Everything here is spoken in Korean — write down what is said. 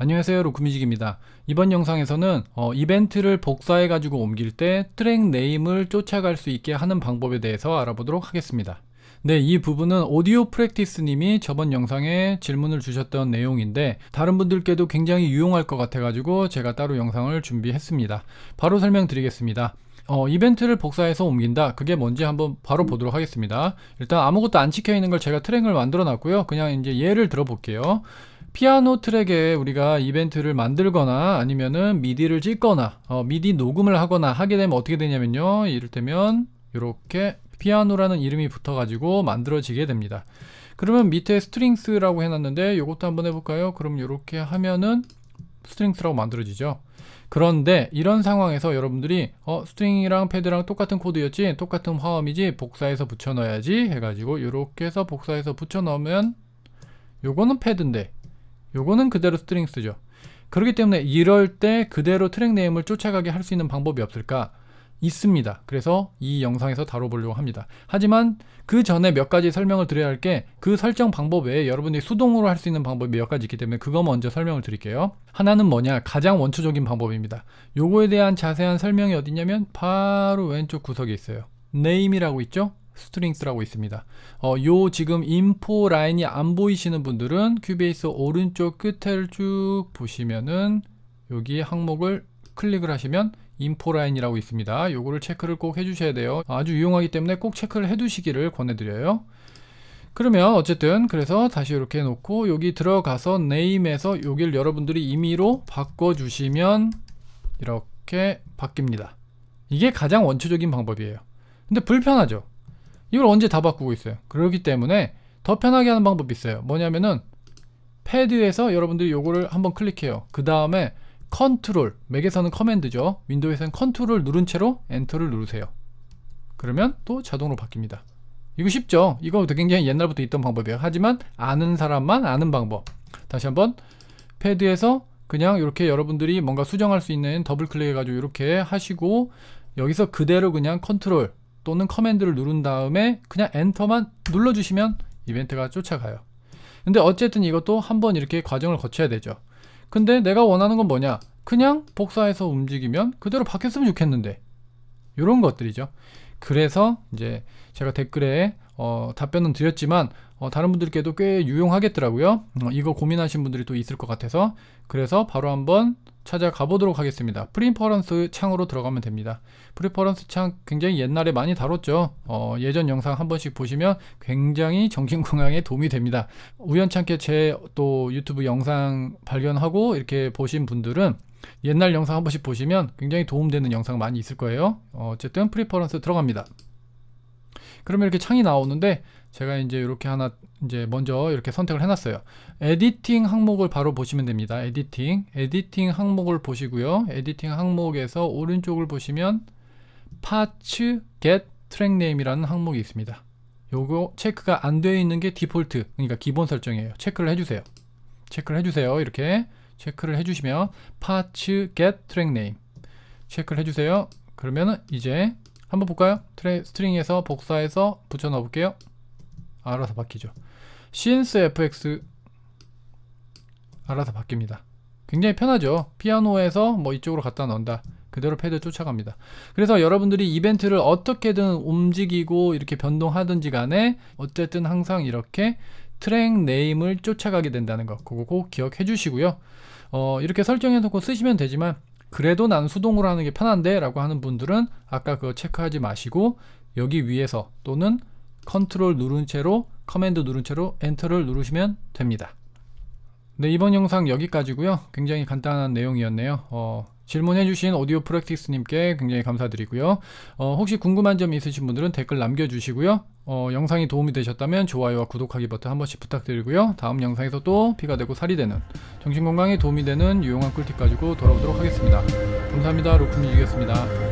안녕하세요 로크뮤직입니다 이번 영상에서는 어, 이벤트를 복사해 가지고 옮길 때 트랙 네임을 쫓아갈 수 있게 하는 방법에 대해서 알아보도록 하겠습니다 네, 이 부분은 오디오 프랙티스 님이 저번 영상에 질문을 주셨던 내용인데 다른 분들께도 굉장히 유용할 것 같아가지고 제가 따로 영상을 준비했습니다. 바로 설명드리겠습니다. 어, 이벤트를 복사해서 옮긴다 그게 뭔지 한번 바로 음. 보도록 하겠습니다 일단 아무것도 안 찍혀 있는 걸 제가 트랙을 만들어 놨고요 그냥 이제 예를 들어 볼게요 피아노 트랙에 우리가 이벤트를 만들거나 아니면은 미디를 찍거나 어, 미디 녹음을 하거나 하게 되면 어떻게 되냐면요 이를테면 이렇게 피아노라는 이름이 붙어 가지고 만들어지게 됩니다 그러면 밑에 스트링스라고 해놨는데 이것도 한번 해볼까요 그럼 이렇게 하면은 스트링스라고 만들어지죠 그런데 이런 상황에서 여러분들이 어 스트링이랑 패드랑 똑같은 코드였지 똑같은 화음이지 복사해서 붙여 넣어야지 해가지고 이렇게 해서 복사해서 붙여 넣으면 요거는 패드인데 요거는 그대로 스트링스죠. 그렇기 때문에 이럴 때 그대로 트랙 네임을 쫓아가게 할 수 있는 방법이 없을까? 있습니다. 그래서 이 영상에서 다뤄보려고 합니다. 하지만 그 전에 몇 가지 설명을 드려야 할 게 그 설정 방법 외에 여러분들이 수동으로 할 수 있는 방법이 몇 가지 있기 때문에 그거 먼저 설명을 드릴게요. 하나는 뭐냐? 가장 원초적인 방법입니다. 요거에 대한 자세한 설명이 어디냐면 바로 왼쪽 구석에 있어요. 네임이라고 있죠? 스트링스라고 있습니다. 어, 요 지금 인포 라인이 안 보이시는 분들은 큐베이스 오른쪽 끝을 쭉 보시면은 여기 항목을 클릭을 하시면 인포 라인이라고 있습니다. 요거를 체크를 꼭 해주셔야 돼요. 아주 유용하기 때문에 꼭 체크를 해두시기를 권해드려요. 그러면 어쨌든 그래서 다시 이렇게 놓고 여기 들어가서 네임에서 여기를 여러분들이 임의로 바꿔주시면 이렇게 바뀝니다. 이게 가장 원초적인 방법이에요. 근데 불편하죠? 이걸 언제 다 바꾸고 있어요. 그렇기 때문에 더 편하게 하는 방법이 있어요. 뭐냐면은 패드에서 여러분들이 요거를 한번 클릭해요. 그 다음에 컨트롤, 맥에서는 커맨드죠. 윈도우에서는 컨트롤 누른 채로 엔터를 누르세요. 그러면 또 자동으로 바뀝니다. 이거 쉽죠? 이거 굉장히 옛날부터 있던 방법이에요. 하지만 아는 사람만 아는 방법. 다시 한번 패드에서 그냥 이렇게 여러분들이 뭔가 수정할 수 있는 더블 클릭해가지고 이렇게 하시고 여기서 그대로 그냥 컨트롤 또는 커맨드를 누른 다음에 그냥 엔터만 눌러주시면 이벤트가 쫓아가요. 근데 어쨌든 이것도 한번 이렇게 과정을 거쳐야 되죠. 근데 내가 원하는 건 뭐냐? 그냥 복사해서 움직이면 그대로 바뀌었으면 좋겠는데 이런 것들이죠. 그래서 이제 제가 댓글에 어, 답변은 드렸지만 어, 다른 분들께도 꽤 유용하겠더라고요. 어, 이거 고민하신 분들이 또 있을 것 같아서 그래서 바로 한번 찾아가 보도록 하겠습니다. 프리퍼런스 창으로 들어가면 됩니다. 프리퍼런스 창 굉장히 옛날에 많이 다뤘죠. 어, 예전 영상 한 번씩 보시면 굉장히 정신건강에 도움이 됩니다. 우연찮게 제 또 유튜브 영상 발견하고 이렇게 보신 분들은 옛날 영상 한 번씩 보시면 굉장히 도움되는 영상 많이 있을 거예요. 어쨌든 프리퍼런스 들어갑니다. 그러면 이렇게 창이 나오는데 제가 이제 이렇게 하나 이제 먼저 이렇게 선택을 해놨어요. 에디팅 항목을 바로 보시면 됩니다. 에디팅, 에디팅 항목을 보시고요. 에디팅 항목에서 오른쪽을 보시면 파츠 get 트랙 네임이라는 항목이 있습니다. 요거 체크가 안 되어 있는 게 디폴트, 그러니까 기본 설정이에요. 체크를 해주세요. 체크를 해주세요. 이렇게 체크를 해주시면 파츠 get 트랙 네임 체크를 해주세요. 그러면은 이제 한번 볼까요? 트레, 스트링에서 복사해서 붙여 넣어볼게요. 알아서 바뀌죠 CNC FX 알아서 바뀝니다 굉장히 편하죠 피아노에서 뭐 이쪽으로 갖다 넣는다 그대로 패드 쫓아갑니다 그래서 여러분들이 이벤트를 어떻게든 움직이고 이렇게 변동하든지 간에 어쨌든 항상 이렇게 트랙 네임을 쫓아가게 된다는 거 그거 꼭 기억해 주시고요 어, 이렇게 설정해 놓고 쓰시면 되지만 그래도 난 수동으로 하는 게 편한데 라고 하는 분들은 아까 그거 체크하지 마시고 여기 위에서 또는 컨트롤 누른 채로 커맨드 누른 채로 엔터를 누르시면 됩니다. 네 이번 영상 여기까지고요. 굉장히 간단한 내용이었네요. 어, 질문해주신 오디오 프랙티스님께 굉장히 감사드리고요. 어, 혹시 궁금한 점 있으신 분들은 댓글 남겨주시고요. 어, 영상이 도움이 되셨다면 좋아요와 구독하기 버튼 한 번씩 부탁드리고요. 다음 영상에서 또 피가 되고 살이 되는 정신건강에 도움이 되는 유용한 꿀팁 가지고 돌아오도록 하겠습니다. 감사합니다. 로크뮤직이었습니다.